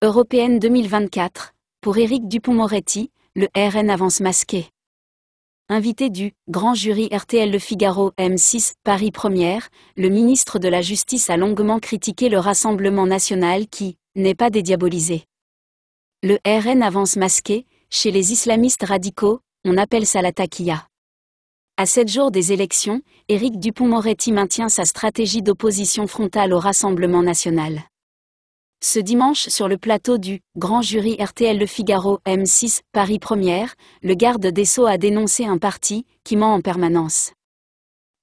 Européenne 2024, pour Éric Dupont-Moretti, le RN avance masqué. Invité du Grand Jury RTL Le Figaro M6 Paris Première, le ministre de la Justice a longuement critiqué le Rassemblement national qui n'est pas dédiabolisé. Le RN avance masqué, chez les islamistes radicaux, on appelle ça la taquilla. À sept jours des élections, Éric Dupont-Moretti maintient sa stratégie d'opposition frontale au Rassemblement national. Ce dimanche sur le plateau du Grand Jury RTL Le Figaro M6 Paris 1ère, le garde des Sceaux a dénoncé un parti qui ment en permanence.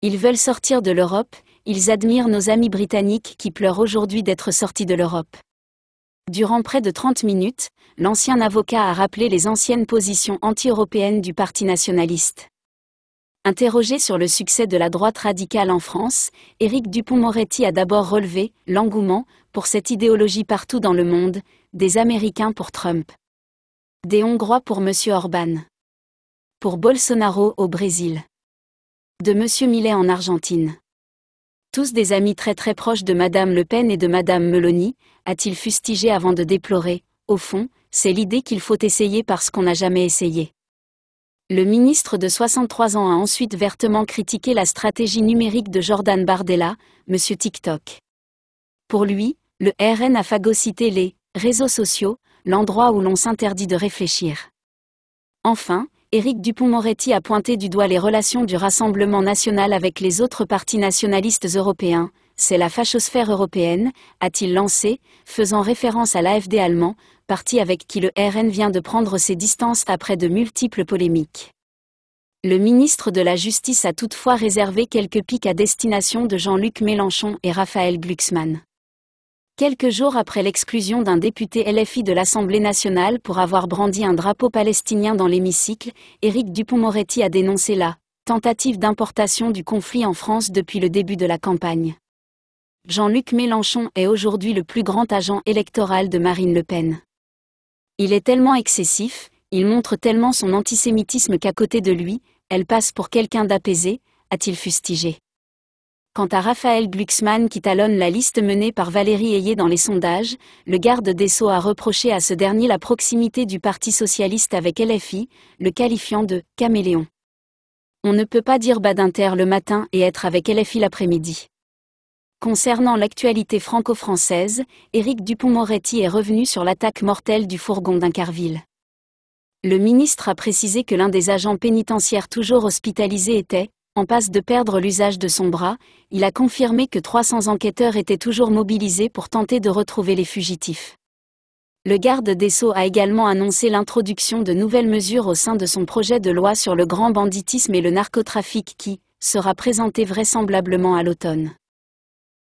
Ils veulent sortir de l'Europe, ils admirent nos amis britanniques qui pleurent aujourd'hui d'être sortis de l'Europe. Durant près de 30 minutes, l'ancien avocat a rappelé les anciennes positions anti-européennes du Parti nationaliste. Interrogé sur le succès de la droite radicale en France, Éric Dupont-Moretti a d'abord relevé l'engouement pour cette idéologie partout dans le monde, des Américains pour Trump, des Hongrois pour M. Orban, pour Bolsonaro au Brésil, de M. Millet en Argentine. Tous des amis très très proches de Mme Le Pen et de Mme Meloni, a-t-il fustigé avant de déplorer, au fond, c'est l'idée qu'il faut essayer parce qu'on n'a jamais essayé. Le ministre de 63 ans a ensuite vertement critiqué la stratégie numérique de Jordan Bardella, Monsieur TikTok. Pour lui, le RN a phagocyté les réseaux sociaux, l'endroit où l'on s'interdit de réfléchir. Enfin, Éric Dupont-Moretti a pointé du doigt les relations du Rassemblement national avec les autres partis nationalistes européens. C'est la fachosphère européenne, a-t-il lancé, faisant référence à l'AFD allemand, parti avec qui le RN vient de prendre ses distances après de multiples polémiques. Le ministre de la Justice a toutefois réservé quelques pics à destination de Jean-Luc Mélenchon et Raphaël Glucksmann. Quelques jours après l'exclusion d'un député LFI de l'Assemblée nationale pour avoir brandi un drapeau palestinien dans l'hémicycle, Éric Dupont-Moretti a dénoncé la tentative d'importation du conflit en France depuis le début de la campagne. Jean-Luc Mélenchon est aujourd'hui le plus grand agent électoral de Marine Le Pen. Il est tellement excessif, il montre tellement son antisémitisme qu'à côté de lui, elle passe pour quelqu'un d'apaisé, a-t-il fustigé. Quant à Raphaël Glucksmann qui talonne la liste menée par Valérie Ayé dans les sondages, le garde des Sceaux a reproché à ce dernier la proximité du Parti socialiste avec LFI, le qualifiant de « caméléon ». On ne peut pas dire Badinter le matin et être avec LFI l'après-midi. Concernant l'actualité franco-française, Éric Dupont-Moretti est revenu sur l'attaque mortelle du fourgon d'Incarville. Le ministre a précisé que l'un des agents pénitentiaires toujours hospitalisés était, en passe de perdre l'usage de son bras, il a confirmé que 300 enquêteurs étaient toujours mobilisés pour tenter de retrouver les fugitifs. Le garde des Sceaux a également annoncé l'introduction de nouvelles mesures au sein de son projet de loi sur le grand banditisme et le narcotrafic qui sera présenté vraisemblablement à l'automne.